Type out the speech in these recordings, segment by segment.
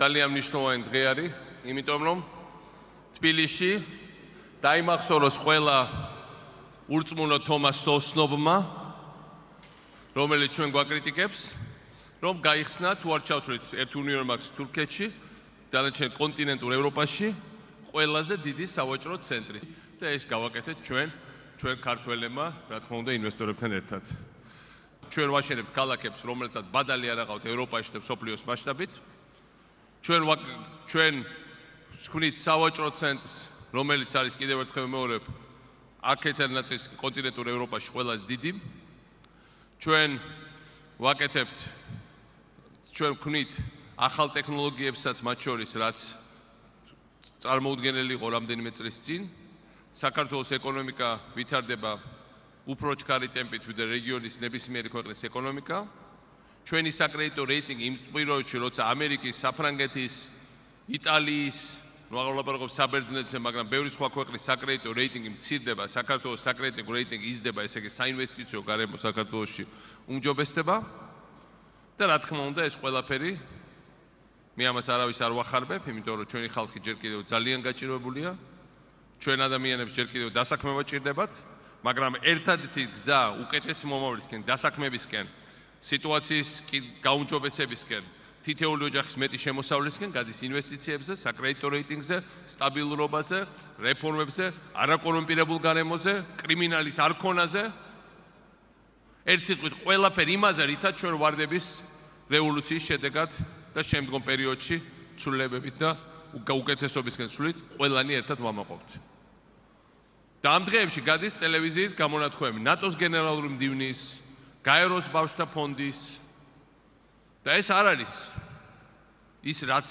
ძალიან მნიშვნელოვანი დღე არის, იმიტომ რომ თბილისში დაიმახსოვროს ყველა ურწმუნო თომას სოსნობმა, რომელიც ჩვენ გვაკრიტიკებს, რომ გაიხსნა თუ არ ჩავთვლით ერთ უნიორმაქს თურქეთში, დანარჩენ კონტინენტურ ევროპაში ყველაზე დიდი სავაჭრო ცენტრი და ეს გავაკეთეთ ჩვენ ჩვენ ქართველებმა, რა თქმა უნდა, ინვესტორებთან ერთად. ჩვენ ვაშენებთ ქალაქებს, რომელთაც ბადალი არ აღავთ ევროპაში და სოფლიოს მასშტაბით. ჩვენ ჩვენ ვქნით სავაჭრო ცენტრს, რომელიც არის კიდევ ერთხელ მეორებ აქეთერ ნაცის კონტინენტურ ევროპაში ყველაზე დიდი. ჩვენ ვაკეთებთ ჩვენ ვქნით ახალ ტექნოლოგიებსაც მათ შორის რაც წარმოუდგენელი იყო რამდენიმე წლის წინ. საქართველოს ეკონომიკა ვითარდება უფრო ჩქარი ტემპით ვიდრე რეგიონის ნებისმიერი ქვეყნის ეკონომიკა. ჩვენი საკრედიტო რეიტინგი იმ პირობებში, როცა ამერიკის, საფრანგეთის, იტალიის, ნუ აღარ ვლაპარაკობ საბერძნეთზე, მაგრამ ბევრი სხვა ქვეყნის საკრედიტო რეიტინგი მცირდება, საქართველოს საკრედიტო რეიტინგი იზრდება, ესე იგი საინვესტიციო გარემო საქართველოში უმჯობესდება. და რა თქმა უნდა, ეს ყველაფერი მე ამას არავის არ ვახარებ, იმიტომ რომ ჩვენი ხალხი ჯერ კიდევ ძალიან გაჭირვებულია. ჩვენ ადამიანებს ჯერ კიდევ დასაქმება ჭირდებათ, მაგრამ ერთადერთი გზა უკეთესი მომავლისკენ, დასაქმებისკენ, სიტუაციის გაუმჯობესებისკენ თითეული ოჯახის მეტი შემოსავლისკენ გადის ინვესტიციებზე, საკრედიტო რეიტინგზე, სტაბილურობაზე, რეფორმებზე, არაკორუმპირებულ გარემოზე, კრიმინალის არქონაზე. ერთ სიტყვით, ყველაფერი იმაზე, რითაც ჩვენ ვარდების რევოლუციის შედეგად და შემდგომ პერიოდში ცვლილებებით და უკეთესობისკენ ცვლით, ყველანი ერთად მომაყობთ. და ამ დღეებში გადის ტელევიზიით გამონათქვამი ნატოს გენერალური მდივნის გაეროს ბავშვთა ფონდის და ეს არ არის ის რაც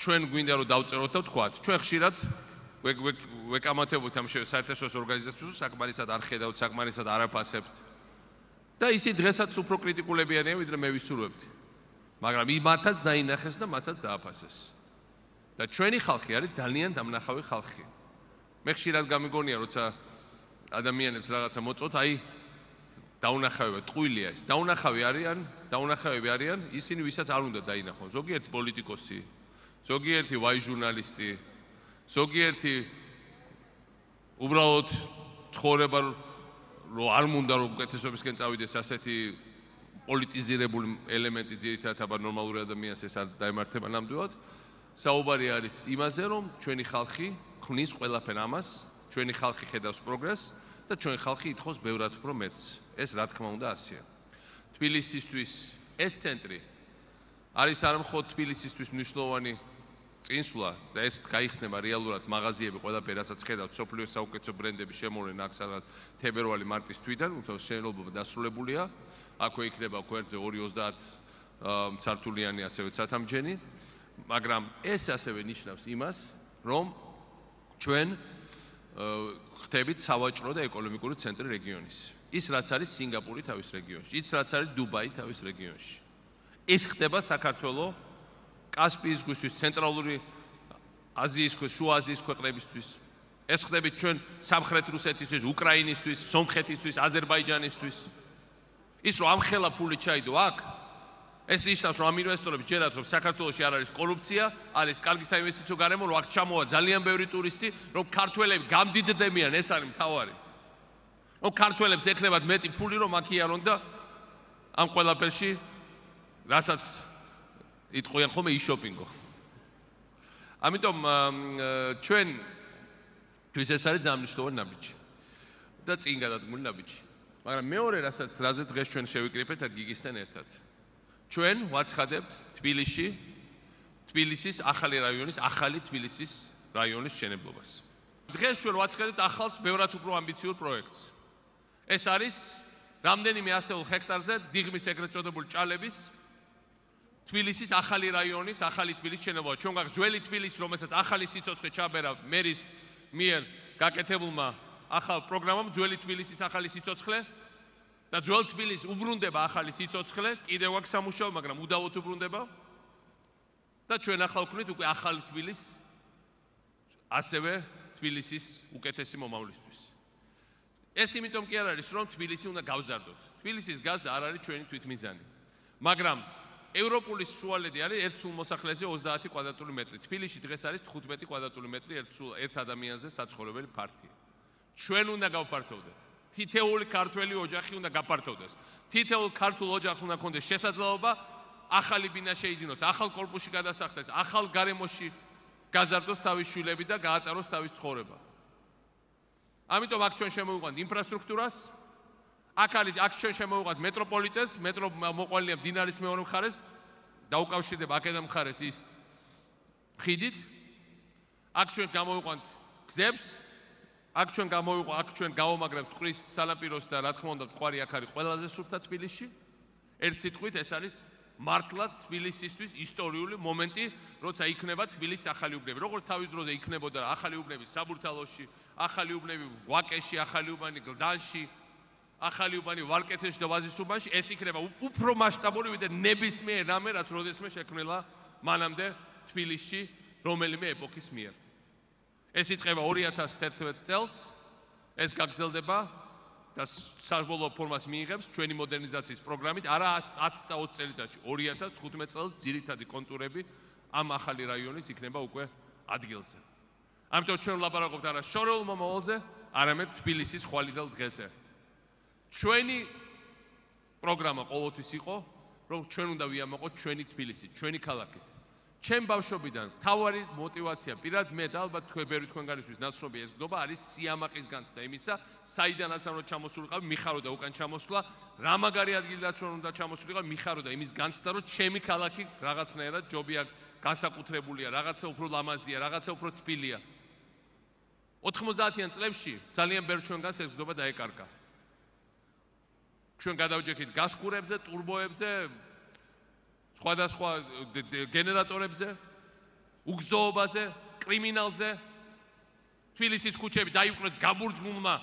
ჩვენ გვინდა რომ დავწეროთ და ვთქვათ ჩვენ ხშირად ვეკამათებოთ ამ საერთაშორისო ორგანიზაციებს საკმარისად არ ხედავთ საკმარისად არ აფასებთ და ისინი დღესაც უფრო კრიტიკულები არიან ვიდრე მე ვისურვებდი მაგრამ იმათაც დაინახეს და მათაც დააფასეს და ჩვენი ხალხი არის ძალიან დამნახავი ხალხი მე ხშირად გამიგონია როცა ადამიანებს რაღაცა მოწოთ აი დაუნახავება ტყუილია ეს. დაუნახავი არიან, დაუნახავები არიან ისინი, ვისაც არ უნდა დაინახონ. ზოგიერთი პოლიტიკოსი, ზოგიერთი ვაი ჟურნალისტი, ზოგიერთი უბრალოდ ცხოვრება რომ არ მუნდა რომ უკეთესობისკენ წავიდეს ასეთი პოლიტიზირებული ელემენტი ძირითადად აბა ნორმალური ადამიანს ეს არ დაემართება ნამდვილად. საუბარი არის იმაზე რომ ჩვენი ხალხი ქნის ყველაფერ ამას, ჩვენი ხალხი ხედავს პროგრესს და ჩვენ ხალხი ითხოვს ბევრად უფრო მეტს. ეს რა თქმა უნდა ასეა. თბილისისთვის ეს ცენტრი არის არ მხოლოდ თბილისისთვის მნიშვნელოვანი წინსვლა და ეს გაიხსნება რეალურად მაღაზიები ყველაფერი რასაც ხედავთ სოფლიო საუკეთესო ბრენდები შემოვლენ აქ სადაც თებერვალი მარტის თვიდან უთო შენობა დასრულებულია აქვე იქნება კვერძე 230 მცართულიანი ასევე ცათამჯენი მაგრამ ეს ასევე ნიშნავს იმას რომ ჩვენ ხდებით სავაჭრო და ეკონომიკური ცენტრი რეგიონის. ის რაც არის სინგაპური თავის რეგიონში, ის რაც არის დუბაი თავის რეგიონში. ეს ხდება საქართველოს კასპიის ზღვისთვის, ცენტრალური აზიის ქვეყნების, შუა აზიის ქვეყნებისთვის. ეს ხდება ჩვენ სამხრეთ რუსეთისთვის, უკრაინისთვის, სომხეთისთვის, აზერბაიჯანისთვის. ის რომ ამხელა ფული ჩაიდო აქ, ეს ნიშნავს რომ ამ ინვესტორებს ჯერათ რომ საქართველოსში არ არის კორუფცია, არის კარგი საინვესტიციო გარემო, რომ აქ ჩამოვა ძალიან ბევრი ტურისტი, რომ ქართველები გამდიდდებიან, ეს არის მთავარი. რომ ქართველებს ეხნევათ მეტი ფული, რომ აქ იარონ და ამ ყველაფერში რასაც იტყვიან ხოლმე ishopping-ო. ამიტომ ჩვენ თვის ეს არის ძამნიშნული ნაბიჯი და წინ გადადგმული ნაბიჯი. მაგრამ მეორე რასაც რაზე დღეს ჩვენ შევიკრიფეთ, აქ გიგისთან ერთად. ჩვენ ვაცხადებთ თბილისში თბილისის ახალი რაიონის ახალი თბილისის რაიონის შენებლობას. დღეს ჩვენ ვაცხადებთ ახალს ბევრად უფრო ამბიციურ პროექტს. ეს არის რამდენიმე ასეულ ჰექტარზე დიღმის ეგრეთ წოდებული ჭალების თბილისის ახალი რაიონის ახალი თბილისის შენობა. ჩვენ გვაქვს ძველი თბილისი, რომელსაც ახალი სიცოცხლე ჩაბერა მერის მიერ გაკეთებულმა ახალ პროგრამამ ძველი თბილისის ახალი სიცოცხლე და ძველ თბილისს უბრუნდება ახალი სიცოცხლე, კიდევ აქვს სამუშაო, მაგრამ უდავოდ უბრუნდება. და ჩვენ ახლა ვქმნით უკვე ახალი თბილისს ასევე თბილისის უკეთესი მომავლისთვის. ეს იმიტომ კი არ არის, რომ თბილისი უნდა გავზარდოთ. თბილისის გაზრდა არ არის ჩვენი თვითმიზანი. მაგრამ ევროპული შუალედი არის ერთ სულ მოსახლეზე 30 კვადრატული მეტრი. თბილისში დღეს არის 15 კვადრატული მეტრი ერთ სულ ერთ ადამიანზე საცხოვრებელი ფართი. ჩვენ უნდა გავფართოვდეთ. თითეული ქართველი ოჯახი უნდა გაპარტოვდეს. თითეულ ქართულ ოჯახს უნდა კონდეს შესაძლებლობა ახალი ბინა შეიძინოს, ახალ корпуში გადასახლდეს, ახალ გარემოში გაზარდოს თავის შვილები და გაატაროს თავის ცხოვრება. ამიტომ აქ ჩვენ შემოვიყვანთ ინფრასტრუქტურას. აქ არის აქ ჩვენ შემოვიყვანთ მეტროპოლიტენს, მეტრო მოყოლია დინარის მეორე მხარეს და უკავშირდება აქედან მხარეს ის ხიდით. აქ ჩვენ გამოვიყვანთ გზებს, აქ ჩვენ გამოვიყო, აქ ჩვენ გავომაგრებთ ყრის სანაპიროს და რა თქმა უნდა ყვარი აქ არის ყველაზე სუფთა თბილისში. ერთ სიტყვით ეს არის მართლაც თბილისისთვის ისტორიული მომენტი, როცა იქნება თბილისის ახალი უბნები. როგორც თავის დროზე იქნებოდა ახალი უბნები საბურთალოში, ახალი უბნები ვაკეში, ახალი უბანი გლდანში, ახალი უბანი ვალკეთეში და ვაზის უბანში, ეს იქნება უფრო მასშტაბური, ვიდრე ნებისმიერ რამე რაც როდესმე შექმნილა მანამდე თბილისში რომელიმე ეპოქის მიერ. ეს იწება 2011 წელს ეს გაგრძელდება და საბოლოო ფორმას მიიღებს ჩვენი მოდერნიზაციის პროგრამით არა 10 და 20 წელიწადში 2015 წელს ძირითადი კონტურები ამ ახალი რაიონის იქნება უკვე ადგილზე ამიტომ ჩვენ ლაპარაკობთ არა შორეულ მომავალზე არამედ თბილისის ხვალიდელ დღეზე ჩვენი პროგრამა ყოველთვის იყო რომ ჩვენ უნდა ვიამოყოთ ჩვენი თბილისი ჩვენი ქალაქი ჩემ ბავშვობიდან თავარი мотиваცია პირად მე და ალბათ თქვენები თქვენ განისვის ნაცნობი ეს გდობა არის სიამაყის განცდა იმისა, საიდანაც არ უნდა ჩამოსულიყავი, მიხარო და უკან ჩამოსვლა, რა მაგარი ადგილიდანაც არ უნდა ჩამოსულიყავი, მიხარო და იმის განცდა, რომ ჩემი ქალაქი რაღაცნაირად ჯობი აქ გასაკუთრებულია, რაღაცა უფრო ლამაზია, რაღაცა უფრო თბილია. 90-იან წლებში ძალიან ბევრი ჩვენგანს ეს გდობა დაეკარგა. ჩვენ გადავჯექით გასკურებზე, турბოებზე, სხვადასხვა გენერატორებზე, უგზოობაზე, კრიმინალზე. თბილისის ქუჩები დაიუკრეს გამურძგულმა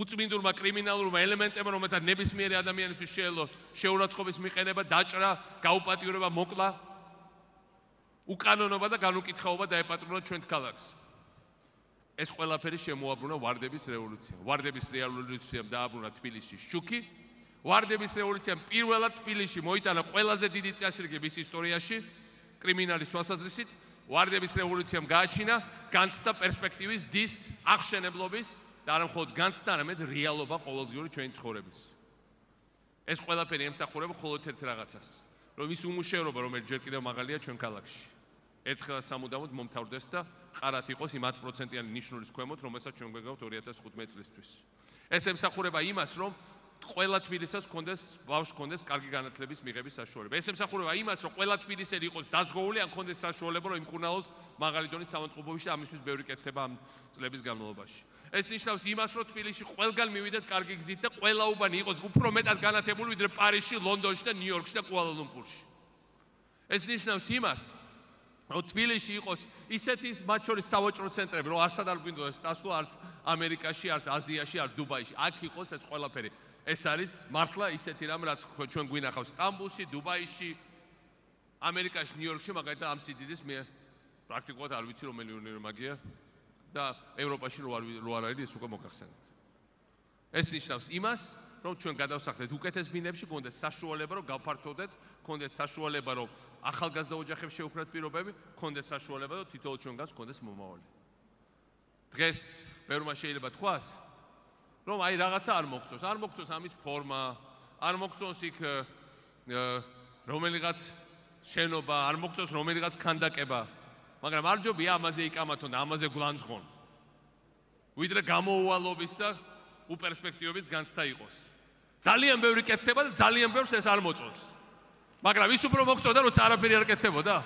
უწმინდურმა კრიმინალურმა ელემენტებმა, რომელთა ნებისმიერი ადამიანისთვის შეელო შეურაცხყოფის მიყენება, დაჭრა, გაუპატიურება, მოკლა. უკანონობა და განუკითხაობა დაეპატრონა ჩვენ ქალაქს. ეს ყველაფერი შემოაბრუნა ვარდების რევოლუცია. ვარდების რეალურ რევოლუციამ დააბრუნა თბილისის შუქი. ვარდების რევოლუციამ პირველად თბილისში მოიტანა ყველაზე დიდი წასრიგი მის ისტორიაში კრიმინალის თვალსაზრისით ვარდების რევოლუციამ გააჩინა განცდა პერსპექტივის დის აღშენებლობის და არა მხოლოდ განცდა არამედ რეალობა ყოველდღიური ჩვენი ცხოვრების ეს ყველაფერი ემსახურება მხოლოდ ერთ რაღაცას რომ ის უმუშევრობა რომელიც ჯერ კიდევ მაღალია ჩვენ ქალაქში ერთხელ სამუდამოდ მომთავრდეს და ყარათ იყოს იმ 10%-იანი ნიშნულის ქვემოთ, რომელსაც ჩვენ გვეგავთ 2015 წლისთვის. ეს ემსახურება იმას, რომ ყველა თბილისს კონდეს ბავშვ კონდეს კარგი განათლების მიღების საშუალება. ეს ემსახურება იმას, რომ ყველა თბილისს ერ იყოს დაზღოული ან კონდეს საშუალება, რომ იმკურნალოს მაღალი დონის სამოწყობოში და ამისთვის ბევრი კეთება ამ წლების განმავლობაში. ეს ნიშნავს იმას, რომ თბილისში ყველგან მივიდეთ კარგი გზით და ყველა უბანი იყოს უფრო მეტად განათებული ვიდრე პარიზში, ლონდონში და ნიუ-იორკში და კუალა-ლუმპურში. ეს ნიშნავს იმას, რომ თბილისში იყოს ისეთი მათ შორის სავაჭრო ცენტრები, რომ არც არ გვინდოდეს წასვლა არც ამერიკაში, არც აზიაში, არც დუბაიში. აქ იყოს ეს ყველაფერი. ეს არის მართლა ისეთი რამ რაც ჩვენ გვინახავს სტამბულში, დუბაიში, ამერიკაში, ნიუ-იორკში, მაგალითად ამ სიდიდის მე პრაქტიკულად არ ვიცი რომელი უნივერსიტეტია და ევროპაში რო არ რო არ არის ეს უკვე მოგახსენეთ. ეს ნიშნავს იმას, რომ ჩვენ გადავსახლდეთ უკეთეს ბინებში, გქონდეს საშუალება რომ გაფართოვდეთ, გქონდეს საშუალება რომ ახალგაზრდა ოჯახებს შეუფრათ პირობები, გქონდეს საშუალება რომ თითოეულ ჩვენგანს გქონდეს მომავალი. დღეს ბევრმა შეიძლება თქვას, რომ აი რაღაცა არ მოგწოს, არ მოგწოს ამის ფორმა, არ მოგწონს იქ რომელიღაც შენობა, არ მოგწოს რომელიღაც ქანდაკება, მაგრამ არ ჯობია ამაზე იკამათონ, ამაზე გლანძღონ. ვიდრე გამოუვალობის და უპერსპექტივების განცდა იყოს. ძალიან ბევრი კეთდება და ძალიან ბევრს ეს არ მოწონს. მაგრამ ის უფრო მოგწოდა, როცა არაფერი არ კეთდებოდა.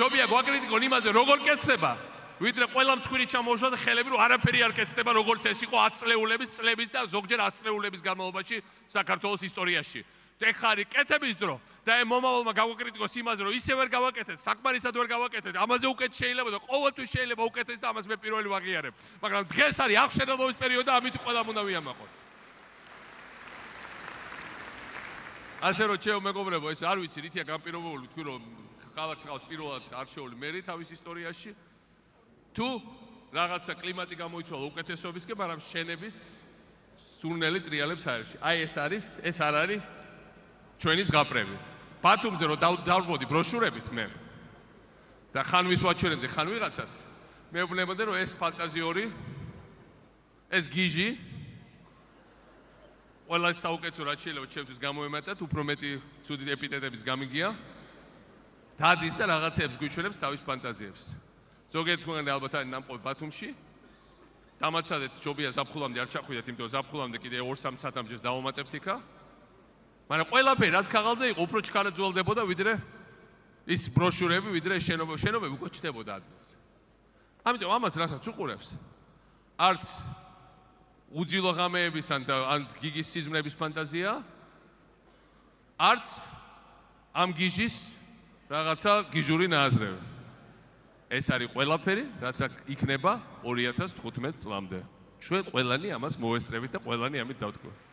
ჯობია გვაკრიტიკონ იმაზე, როგორ კეთდება. ვიდრე ყველა მწვირი ჩამოშოთ ხელები რომ არაფერი არ კეთდება როგორც ეს იყო 10 წლეულების წლების და ზოგჯერ 100 წლეულების განმავლობაში საქართველოს ისტორიაში ეხარი კეთების დრო და ამ მომავალმა გავაკრიტიკოს იმაზე რომ ისევ ვერ გავაკეთეთ საკმარისად ვერ გავაკეთეთ ამაზე უკეთ შეიძლება და ყოველთვის შეიძლება უკეთეს და ამას მე პირველი ვაღიარებ მაგრამ დღეს არის აღშენებობის პერიოდი და ამით ყველამ უნდა ვიამაყოთ ასე რომ ჩეო მეგობრებო ეს არ ვიცი რითია განპირობებული თქვი რომ ხალხს ხავს პირველად არჩეული მე თავის ისტორიაში თუ რაღაცა კლიმატი გამოიწვია უკეთესობისკენ, მაგრამ შენების სურნელი ტრიალებს არში. აი ეს არის, ეს არ არის ჩვენი ზღაპრები. ბათუმზე რო დავბოდი ბროშურებით მე და ხანვის ვაჩვენებდი ხან ვიღაცას, მე ვუნებოდი რომ ეს ფანტაზიორი ეს გიჟი ყველა საუკეთესო რაც შეიძლება ჩემთვის გამოემატათ, უფრო მეტი ცუდი ეპიტეტებიც გამიგია. დადის და რაღაცებს გვიჩვენებს თავის ფანტაზიებს. ზოგიერთ თქვენ ალბათ არ ნამყოფ ბათუმში დამაცადეთ ჯობია ზაფხულამდე არ ჩახვიდეთ იმიტომ რომ ზაფხულამდე კიდე 2-3 საათამდე დავუმატებთ იქა მაგრამ ყველაფერი რაც ქაღალზე იყო უფრო ჩქარად ძველდებოდა ვიდრე ის ბროშურები ვიდრე შენობა შენობა უკვე ჩდებოდა ადგილზე ამიტომ ამას რასაც უყურებს არც უძილო ღამეების ან ან გიგის სიზმრების ფანტაზია არც ამ გიჟის რაღაცა გიჟური ნაზრევი ეს არის ყველაფერი, რაც იქნება 2015 წლამდე. ჩვენ ყველანი ამას მოესწრებით და ყველანი ამით დავთქვით.